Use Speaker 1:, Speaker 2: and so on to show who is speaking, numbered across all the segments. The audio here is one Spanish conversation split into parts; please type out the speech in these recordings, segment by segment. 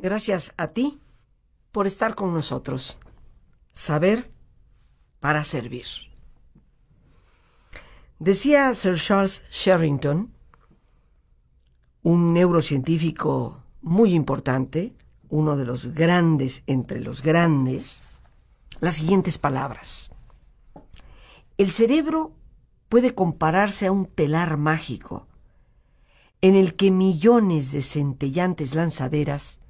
Speaker 1: Gracias a ti por estar con nosotros. Saber para servir. Decía Sir Charles Sherrington, un neurocientífico muy importante, uno de los grandes entre los grandes, las siguientes palabras. El cerebro puede compararse a un telar mágico en el que millones de centellantes lanzaderas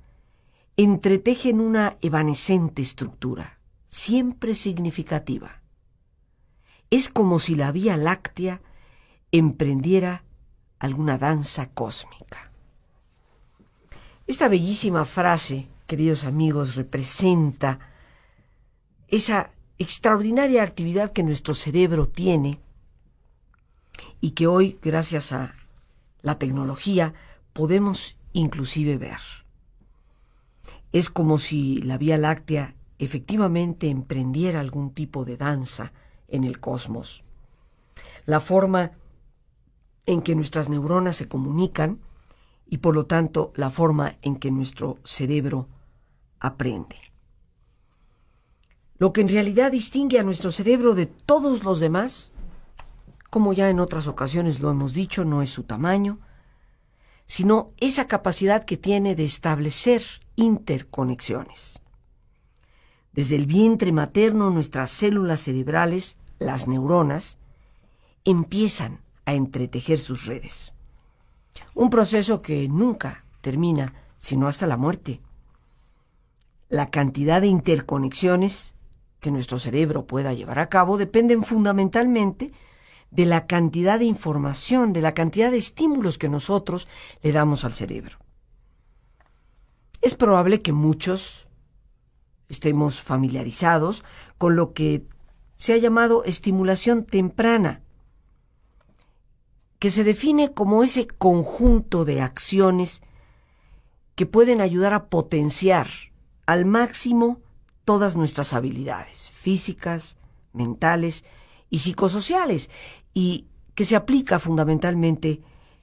Speaker 1: entretejen una evanescente estructura, siempre significativa. Es como si la Vía Láctea emprendiera alguna danza cósmica. Esta bellísima frase, queridos amigos, representa esa extraordinaria actividad que nuestro cerebro tiene y que hoy, gracias a la tecnología, podemos inclusive ver. Es como si la Vía Láctea efectivamente emprendiera algún tipo de danza en el cosmos. La forma en que nuestras neuronas se comunican y por lo tanto la forma en que nuestro cerebro aprende. Lo que en realidad distingue a nuestro cerebro de todos los demás, como ya en otras ocasiones lo hemos dicho, no es su tamaño, sino esa capacidad que tiene de establecer interconexiones. Desde el vientre materno nuestras células cerebrales, las neuronas, empiezan a entretejer sus redes. Un proceso que nunca termina, sino hasta la muerte. La cantidad de interconexiones que nuestro cerebro pueda llevar a cabo dependen fundamentalmente de la cantidad de información, de la cantidad de estímulos que nosotros le damos al cerebro. Es probable que muchos estemos familiarizados con lo que se ha llamado estimulación temprana, que se define como ese conjunto de acciones que pueden ayudar a potenciar al máximo todas nuestras habilidades físicas, mentales y psicosociales, y que se aplica fundamentalmente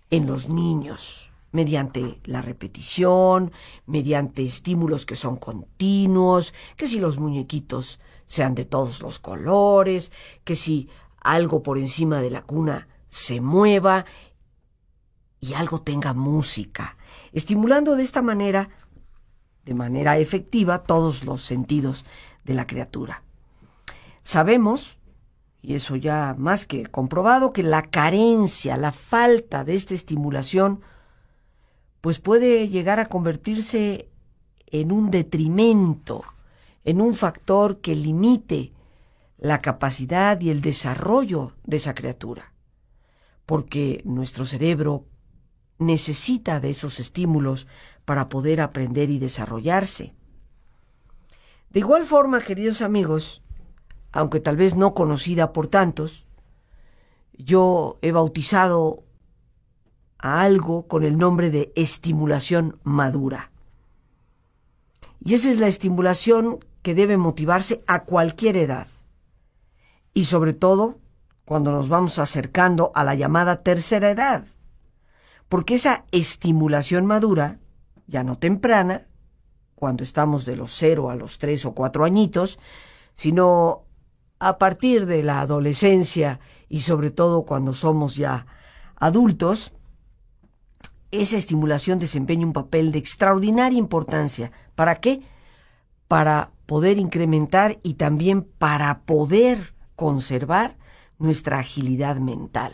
Speaker 1: en los niños, mediante la repetición, mediante estímulos que son continuos, que si los muñequitos sean de todos los colores, que si algo por encima de la cuna se mueva y algo tenga música, estimulando de esta manera, de manera efectiva, todos los sentidos de la criatura. Sabemos y eso ya más que comprobado, que la carencia, la falta de esta estimulación, pues puede llegar a convertirse en un detrimento, en un factor que limite la capacidad y el desarrollo de esa criatura, porque nuestro cerebro necesita de esos estímulos para poder aprender y desarrollarse. De igual forma, queridos amigos, aunque tal vez no conocida por tantos, yo he bautizado a algo con el nombre de estimulación madura. Y esa es la estimulación que debe motivarse a cualquier edad. Y sobre todo cuando nos vamos acercando a la llamada tercera edad. Porque esa estimulación madura, ya no temprana, cuando estamos de los cero a los tres o cuatro añitos, sino a partir de la adolescencia y sobre todo cuando somos ya adultos, esa estimulación desempeña un papel de extraordinaria importancia. ¿Para qué? Para poder incrementar y también para poder conservar nuestra agilidad mental.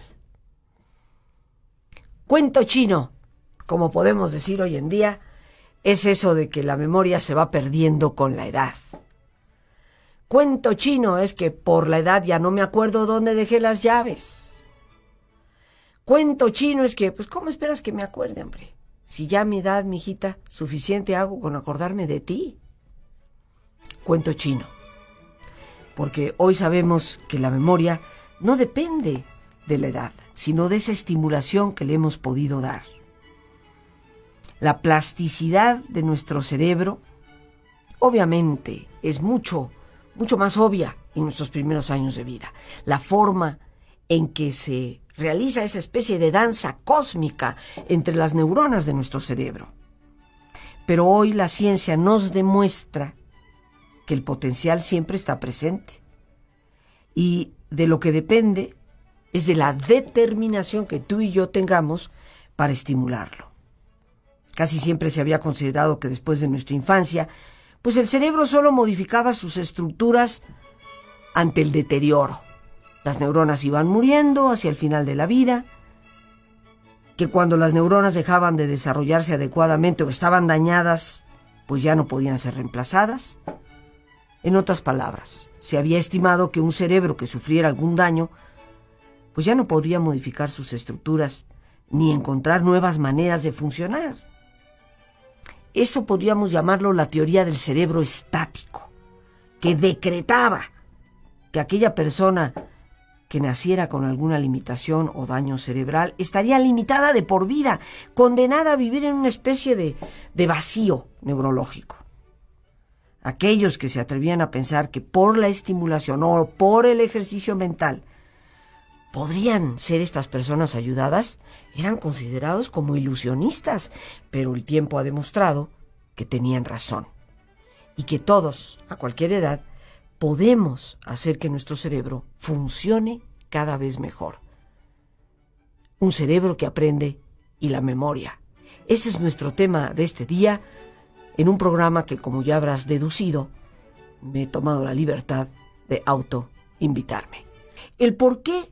Speaker 1: Cuento chino, como podemos decir hoy en día, es eso de que la memoria se va perdiendo con la edad. Cuento chino es que por la edad ya no me acuerdo dónde dejé las llaves. Cuento chino es que, pues, ¿cómo esperas que me acuerde, hombre? Si ya a mi edad, hijita, suficiente hago con acordarme de ti. Cuento chino. Porque hoy sabemos que la memoria no depende de la edad, sino de esa estimulación que le hemos podido dar. La plasticidad de nuestro cerebro, obviamente, es mucho mucho más obvia en nuestros primeros años de vida. La forma en que se realiza esa especie de danza cósmica entre las neuronas de nuestro cerebro. Pero hoy la ciencia nos demuestra que el potencial siempre está presente y de lo que depende es de la determinación que tú y yo tengamos para estimularlo. Casi siempre se había considerado que después de nuestra infancia pues el cerebro solo modificaba sus estructuras ante el deterioro. Las neuronas iban muriendo hacia el final de la vida, que cuando las neuronas dejaban de desarrollarse adecuadamente o estaban dañadas, pues ya no podían ser reemplazadas. En otras palabras, se había estimado que un cerebro que sufriera algún daño, pues ya no podría modificar sus estructuras ni encontrar nuevas maneras de funcionar. Eso podríamos llamarlo la teoría del cerebro estático, que decretaba que aquella persona que naciera con alguna limitación o daño cerebral estaría limitada de por vida, condenada a vivir en una especie de, de vacío neurológico. Aquellos que se atrevían a pensar que por la estimulación o por el ejercicio mental podrían ser estas personas ayudadas, eran considerados como ilusionistas, pero el tiempo ha demostrado que tenían razón y que todos, a cualquier edad, podemos hacer que nuestro cerebro funcione cada vez mejor. Un cerebro que aprende y la memoria. Ese es nuestro tema de este día, en un programa que, como ya habrás deducido, me he tomado la libertad de auto invitarme El por qué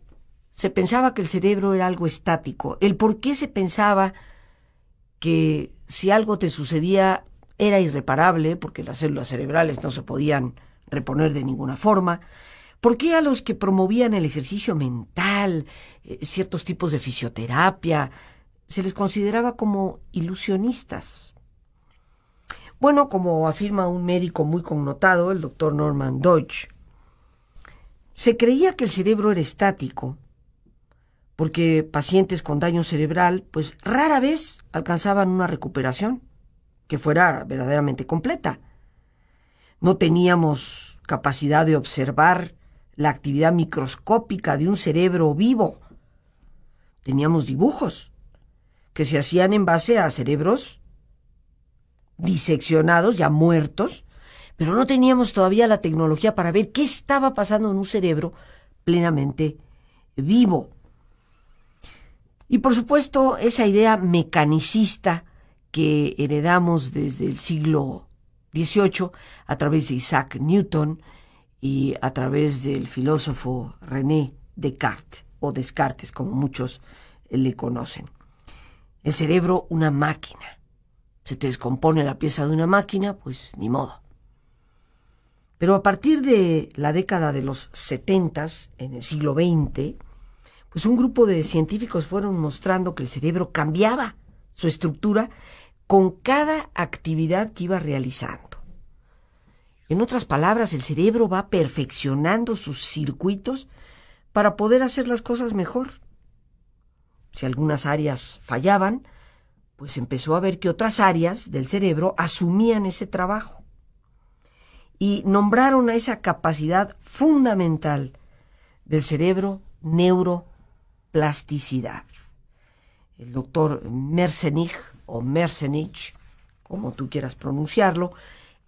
Speaker 1: se pensaba que el cerebro era algo estático, el por qué se pensaba que si algo te sucedía era irreparable, porque las células cerebrales no se podían reponer de ninguna forma, por qué a los que promovían el ejercicio mental, eh, ciertos tipos de fisioterapia, se les consideraba como ilusionistas. Bueno, como afirma un médico muy connotado, el doctor Norman Deutsch, se creía que el cerebro era estático porque pacientes con daño cerebral pues rara vez alcanzaban una recuperación que fuera verdaderamente completa. No teníamos capacidad de observar la actividad microscópica de un cerebro vivo. Teníamos dibujos que se hacían en base a cerebros diseccionados, ya muertos, pero no teníamos todavía la tecnología para ver qué estaba pasando en un cerebro plenamente vivo. Y por supuesto, esa idea mecanicista que heredamos desde el siglo XVIII a través de Isaac Newton y a través del filósofo René Descartes, o Descartes, como muchos le conocen. El cerebro, una máquina. Se te descompone la pieza de una máquina, pues ni modo. Pero a partir de la década de los setentas, en el siglo XX, pues un grupo de científicos fueron mostrando que el cerebro cambiaba su estructura con cada actividad que iba realizando. En otras palabras, el cerebro va perfeccionando sus circuitos para poder hacer las cosas mejor. Si algunas áreas fallaban, pues empezó a ver que otras áreas del cerebro asumían ese trabajo. Y nombraron a esa capacidad fundamental del cerebro neuro plasticidad. El doctor Mersenich, o Mersenich, como tú quieras pronunciarlo,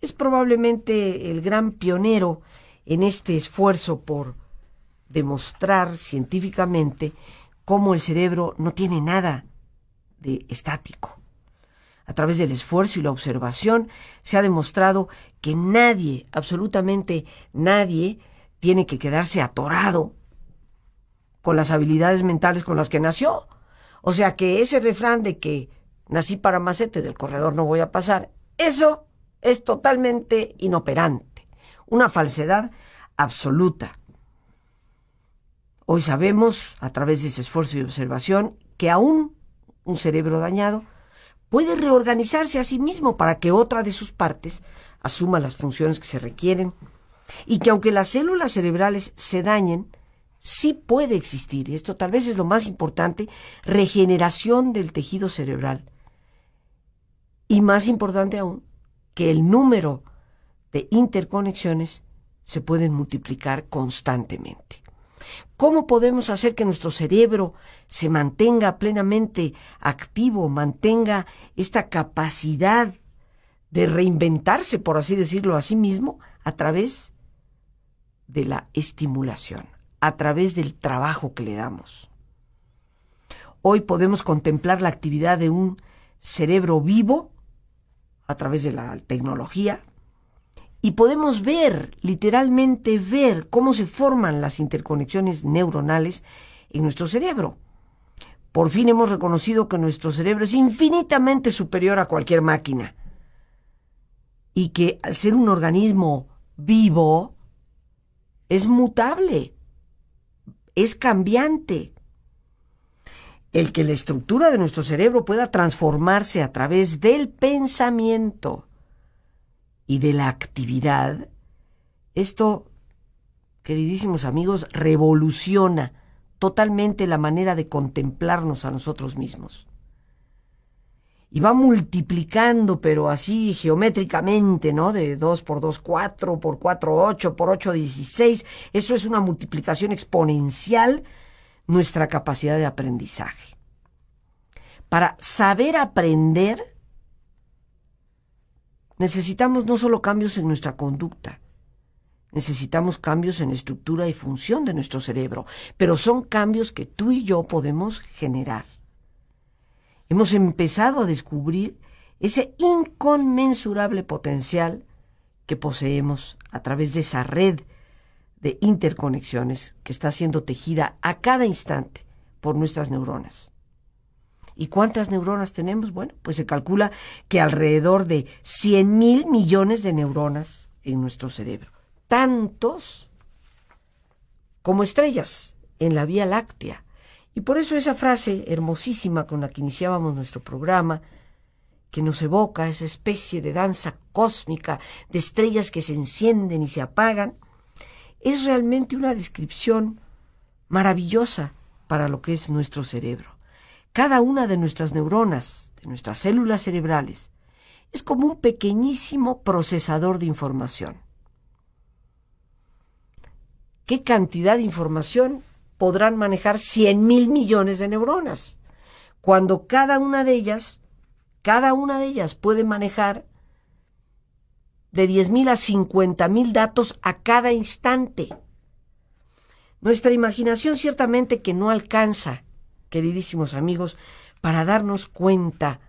Speaker 1: es probablemente el gran pionero en este esfuerzo por demostrar científicamente cómo el cerebro no tiene nada de estático. A través del esfuerzo y la observación se ha demostrado que nadie, absolutamente nadie, tiene que quedarse atorado con las habilidades mentales con las que nació. O sea que ese refrán de que nací para macete, del corredor no voy a pasar, eso es totalmente inoperante, una falsedad absoluta. Hoy sabemos, a través de ese esfuerzo y observación, que aún un cerebro dañado puede reorganizarse a sí mismo para que otra de sus partes asuma las funciones que se requieren y que aunque las células cerebrales se dañen, sí puede existir, esto tal vez es lo más importante, regeneración del tejido cerebral. Y más importante aún, que el número de interconexiones se pueden multiplicar constantemente. ¿Cómo podemos hacer que nuestro cerebro se mantenga plenamente activo, mantenga esta capacidad de reinventarse, por así decirlo, a sí mismo, a través de la estimulación, a través del trabajo que le damos. Hoy podemos contemplar la actividad de un cerebro vivo a través de la tecnología y podemos ver, literalmente ver, cómo se forman las interconexiones neuronales en nuestro cerebro. Por fin hemos reconocido que nuestro cerebro es infinitamente superior a cualquier máquina y que al ser un organismo vivo es mutable es cambiante. El que la estructura de nuestro cerebro pueda transformarse a través del pensamiento y de la actividad, esto, queridísimos amigos, revoluciona totalmente la manera de contemplarnos a nosotros mismos y va multiplicando, pero así geométricamente, ¿no? De 2 por 2, 4, por 4, 8, por 8, 16. Eso es una multiplicación exponencial nuestra capacidad de aprendizaje. Para saber aprender, necesitamos no solo cambios en nuestra conducta, necesitamos cambios en estructura y función de nuestro cerebro, pero son cambios que tú y yo podemos generar. Hemos empezado a descubrir ese inconmensurable potencial que poseemos a través de esa red de interconexiones que está siendo tejida a cada instante por nuestras neuronas. ¿Y cuántas neuronas tenemos? Bueno, pues se calcula que alrededor de 100 mil millones de neuronas en nuestro cerebro. Tantos como estrellas en la Vía Láctea. Y por eso esa frase hermosísima con la que iniciábamos nuestro programa, que nos evoca esa especie de danza cósmica de estrellas que se encienden y se apagan, es realmente una descripción maravillosa para lo que es nuestro cerebro. Cada una de nuestras neuronas, de nuestras células cerebrales, es como un pequeñísimo procesador de información. ¿Qué cantidad de información podrán manejar 100 mil millones de neuronas, cuando cada una de ellas, cada una de ellas puede manejar de mil a mil datos a cada instante. Nuestra imaginación ciertamente que no alcanza, queridísimos amigos, para darnos cuenta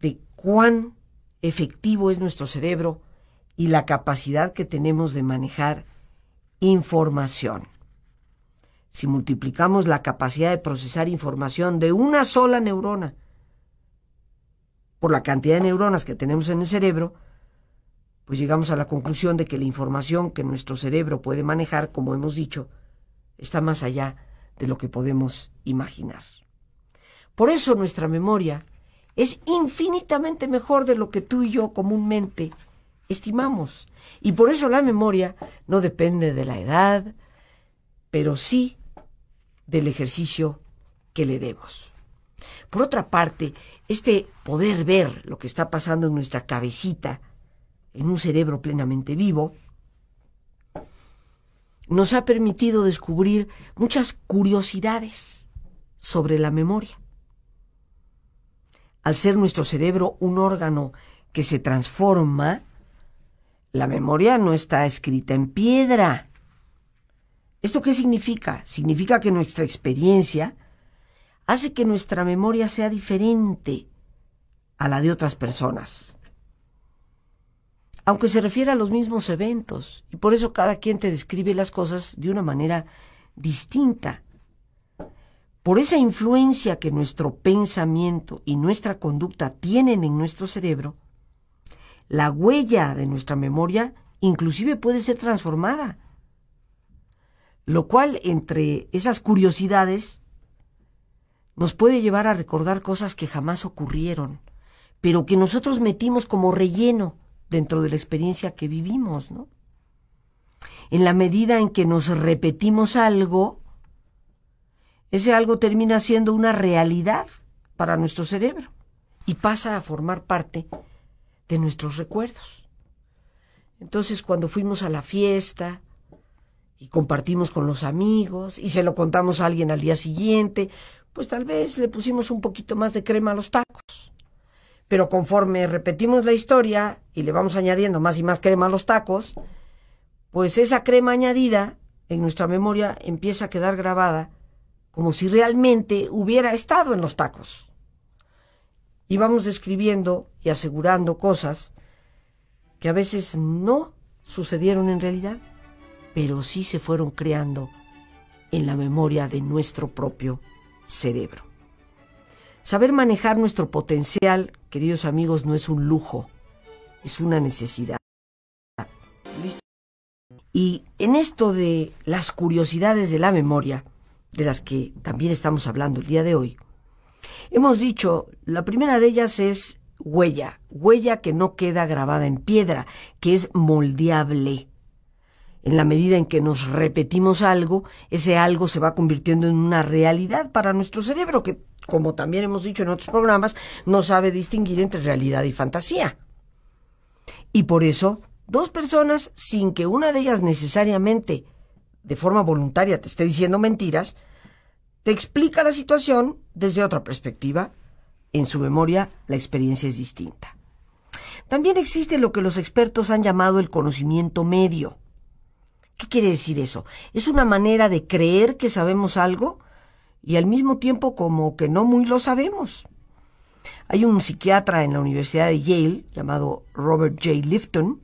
Speaker 1: de cuán efectivo es nuestro cerebro y la capacidad que tenemos de manejar información si multiplicamos la capacidad de procesar información de una sola neurona por la cantidad de neuronas que tenemos en el cerebro, pues llegamos a la conclusión de que la información que nuestro cerebro puede manejar, como hemos dicho, está más allá de lo que podemos imaginar. Por eso nuestra memoria es infinitamente mejor de lo que tú y yo comúnmente estimamos. Y por eso la memoria no depende de la edad, pero sí del ejercicio que le demos. Por otra parte, este poder ver lo que está pasando en nuestra cabecita, en un cerebro plenamente vivo, nos ha permitido descubrir muchas curiosidades sobre la memoria. Al ser nuestro cerebro un órgano que se transforma, la memoria no está escrita en piedra. ¿Esto qué significa? Significa que nuestra experiencia hace que nuestra memoria sea diferente a la de otras personas aunque se refiere a los mismos eventos, y por eso cada quien te describe las cosas de una manera distinta. Por esa influencia que nuestro pensamiento y nuestra conducta tienen en nuestro cerebro, la huella de nuestra memoria inclusive puede ser transformada. Lo cual, entre esas curiosidades, nos puede llevar a recordar cosas que jamás ocurrieron, pero que nosotros metimos como relleno dentro de la experiencia que vivimos, En la medida en que nos repetimos algo, ese algo termina siendo una realidad para nuestro cerebro y pasa a formar parte de nuestros recuerdos. Entonces, cuando fuimos a la fiesta, y compartimos con los amigos y se lo contamos a alguien al día siguiente, pues tal vez le pusimos un poquito más de crema a los tacos. Pero conforme repetimos la historia y le vamos añadiendo más y más crema a los tacos, pues esa crema añadida en nuestra memoria empieza a quedar grabada como si realmente hubiera estado en los tacos. Y vamos describiendo y asegurando cosas que a veces no sucedieron en realidad pero sí se fueron creando en la memoria de nuestro propio cerebro. Saber manejar nuestro potencial, queridos amigos, no es un lujo, es una necesidad. Y en esto de las curiosidades de la memoria, de las que también estamos hablando el día de hoy, hemos dicho, la primera de ellas es huella, huella que no queda grabada en piedra, que es moldeable en la medida en que nos repetimos algo, ese algo se va convirtiendo en una realidad para nuestro cerebro, que, como también hemos dicho en otros programas, no sabe distinguir entre realidad y fantasía. Y por eso, dos personas, sin que una de ellas necesariamente, de forma voluntaria, te esté diciendo mentiras, te explica la situación desde otra perspectiva. En su memoria, la experiencia es distinta. También existe lo que los expertos han llamado el conocimiento medio quiere decir eso? ¿Es una manera de creer que sabemos algo y al mismo tiempo como que no muy lo sabemos? Hay un psiquiatra en la Universidad de Yale llamado Robert J. Lifton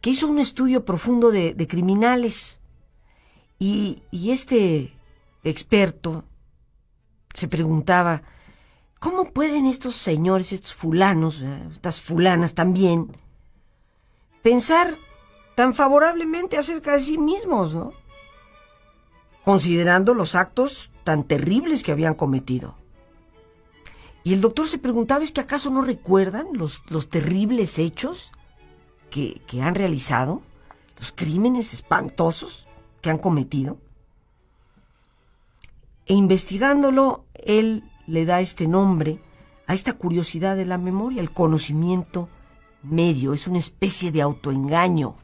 Speaker 1: que hizo un estudio profundo de, criminales y, y este experto se preguntaba, ¿cómo pueden estos señores, estos fulanos, estas fulanas también, pensar tan favorablemente acerca de sí mismos, ¿no? Considerando los actos tan terribles que habían cometido. Y el doctor se preguntaba, ¿es que acaso no recuerdan los, terribles hechos que, que han realizado? ¿Los crímenes espantosos que han cometido? E investigándolo, él le da este nombre a esta curiosidad de la memoria, el conocimiento medio, es una especie de autoengaño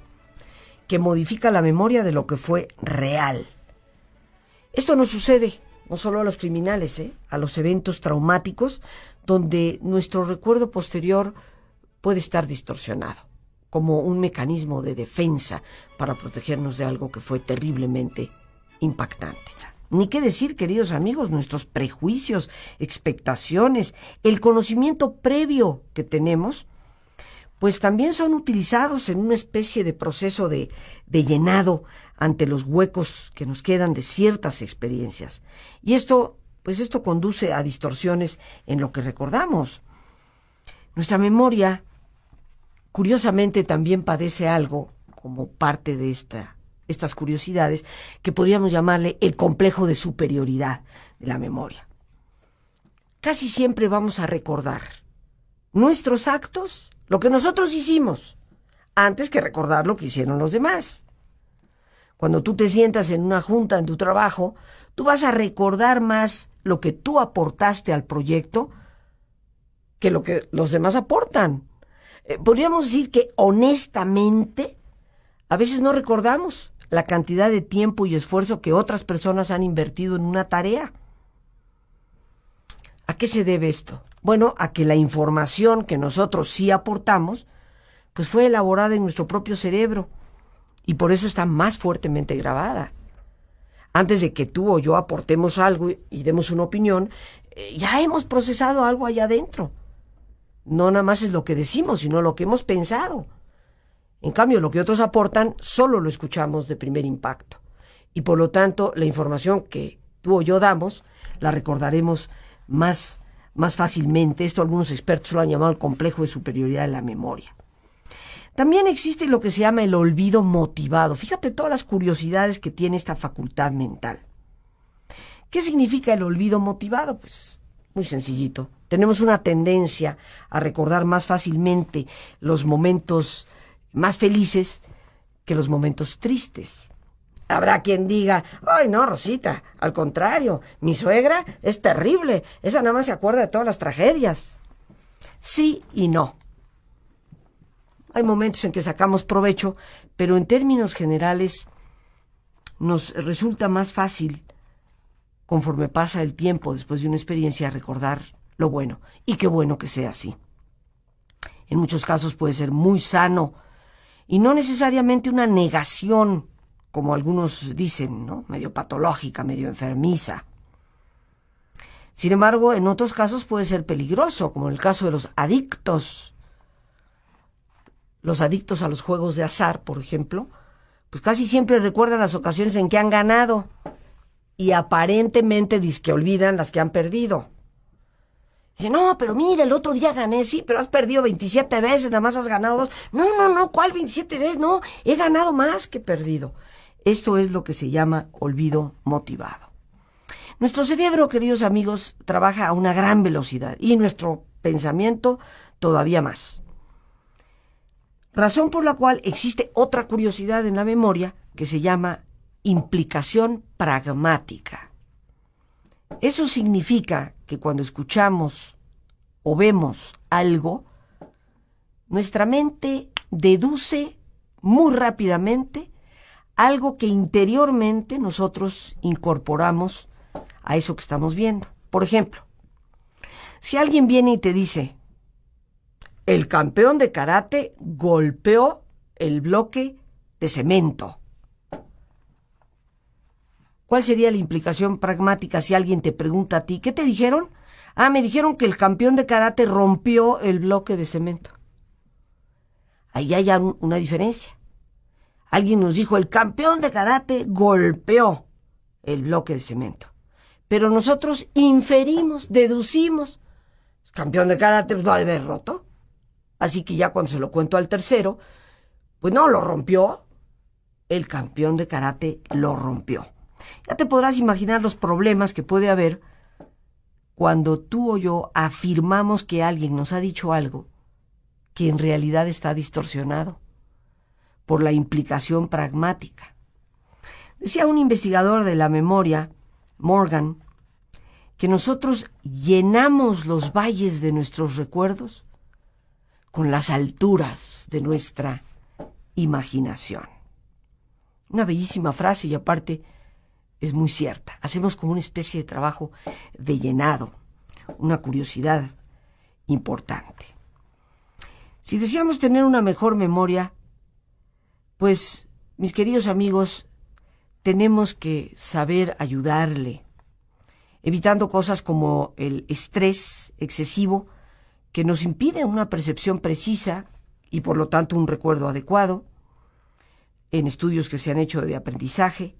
Speaker 1: que modifica la memoria de lo que fue real. Esto no sucede no solo a los criminales, ¿eh? a los eventos traumáticos donde nuestro recuerdo posterior puede estar distorsionado, como un mecanismo de defensa para protegernos de algo que fue terriblemente impactante. Ni qué decir, queridos amigos, nuestros prejuicios, expectaciones, el conocimiento previo que tenemos pues también son utilizados en una especie de proceso de, de, llenado ante los huecos que nos quedan de ciertas experiencias. Y esto, pues esto conduce a distorsiones en lo que recordamos. Nuestra memoria, curiosamente, también padece algo como parte de esta, estas curiosidades que podríamos llamarle el complejo de superioridad de la memoria. Casi siempre vamos a recordar nuestros actos lo que nosotros hicimos, antes que recordar lo que hicieron los demás. Cuando tú te sientas en una junta en tu trabajo, tú vas a recordar más lo que tú aportaste al proyecto que lo que los demás aportan. Eh, podríamos decir que honestamente, a veces no recordamos la cantidad de tiempo y esfuerzo que otras personas han invertido en una tarea. ¿A qué se debe esto? Bueno, a que la información que nosotros sí aportamos, pues fue elaborada en nuestro propio cerebro y por eso está más fuertemente grabada. Antes de que tú o yo aportemos algo y demos una opinión, eh, ya hemos procesado algo allá adentro. No nada más es lo que decimos, sino lo que hemos pensado. En cambio, lo que otros aportan solo lo escuchamos de primer impacto. Y por lo tanto, la información que tú o yo damos la recordaremos más más fácilmente. Esto algunos expertos lo han llamado el complejo de superioridad de la memoria. También existe lo que se llama el olvido motivado. Fíjate todas las curiosidades que tiene esta facultad mental. ¿Qué significa el olvido motivado? Pues muy sencillito. Tenemos una tendencia a recordar más fácilmente los momentos más felices que los momentos tristes. Habrá quien diga, ay no, Rosita, al contrario, mi suegra es terrible, esa nada más se acuerda de todas las tragedias. Sí y no. Hay momentos en que sacamos provecho, pero en términos generales nos resulta más fácil, conforme pasa el tiempo después de una experiencia, recordar lo bueno. Y qué bueno que sea así. En muchos casos puede ser muy sano y no necesariamente una negación como algunos dicen, ¿no? medio patológica, medio enfermiza. Sin embargo, en otros casos puede ser peligroso, como en el caso de los adictos. Los adictos a los juegos de azar, por ejemplo, pues casi siempre recuerdan las ocasiones en que han ganado y aparentemente que olvidan las que han perdido. Dice, no, pero mira, el otro día gané, sí, pero has perdido 27 veces, nada más has ganado dos. No, no, no, ¿cuál 27 veces? No, he ganado más que perdido. Esto es lo que se llama olvido motivado. Nuestro cerebro, queridos amigos, trabaja a una gran velocidad y nuestro pensamiento todavía más. Razón por la cual existe otra curiosidad en la memoria que se llama implicación pragmática. Eso significa que cuando escuchamos o vemos algo, nuestra mente deduce muy rápidamente algo que interiormente nosotros incorporamos a eso que estamos viendo. Por ejemplo, si alguien viene y te dice, el campeón de karate golpeó el bloque de cemento. ¿Cuál sería la implicación pragmática si alguien te pregunta a ti, ¿qué te dijeron? Ah, me dijeron que el campeón de karate rompió el bloque de cemento. Ahí hay una diferencia. Alguien nos dijo, el campeón de karate golpeó el bloque de cemento. Pero nosotros inferimos, deducimos, el campeón de karate pues, lo ha roto. Así que ya cuando se lo cuento al tercero, pues no, lo rompió. El campeón de karate lo rompió. Ya te podrás imaginar los problemas que puede haber cuando tú o yo afirmamos que alguien nos ha dicho algo que en realidad está distorsionado por la implicación pragmática. Decía un investigador de la memoria, Morgan, que nosotros llenamos los valles de nuestros recuerdos con las alturas de nuestra imaginación. Una bellísima frase y aparte es muy cierta. Hacemos como una especie de trabajo de llenado, una curiosidad importante. Si deseamos tener una mejor memoria, pues, mis queridos amigos, tenemos que saber ayudarle, evitando cosas como el estrés excesivo que nos impide una percepción precisa y por lo tanto un recuerdo adecuado, en estudios que se han hecho de aprendizaje,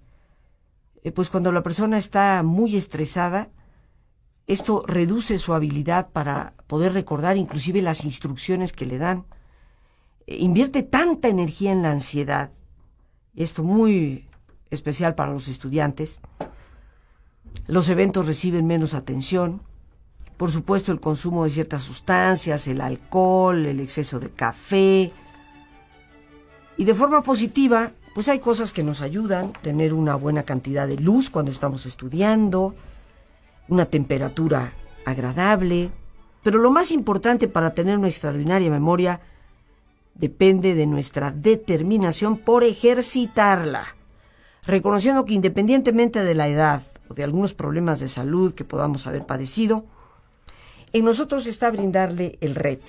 Speaker 1: eh, pues cuando la persona está muy estresada, esto reduce su habilidad para poder recordar inclusive las instrucciones que le dan invierte tanta energía en la ansiedad, esto muy especial para los estudiantes, los eventos reciben menos atención, por supuesto el consumo de ciertas sustancias, el alcohol, el exceso de café, y de forma positiva, pues hay cosas que nos ayudan, tener una buena cantidad de luz cuando estamos estudiando, una temperatura agradable, pero lo más importante para tener una extraordinaria memoria depende de nuestra determinación por ejercitarla, reconociendo que independientemente de la edad o de algunos problemas de salud que podamos haber padecido, en nosotros está brindarle el red.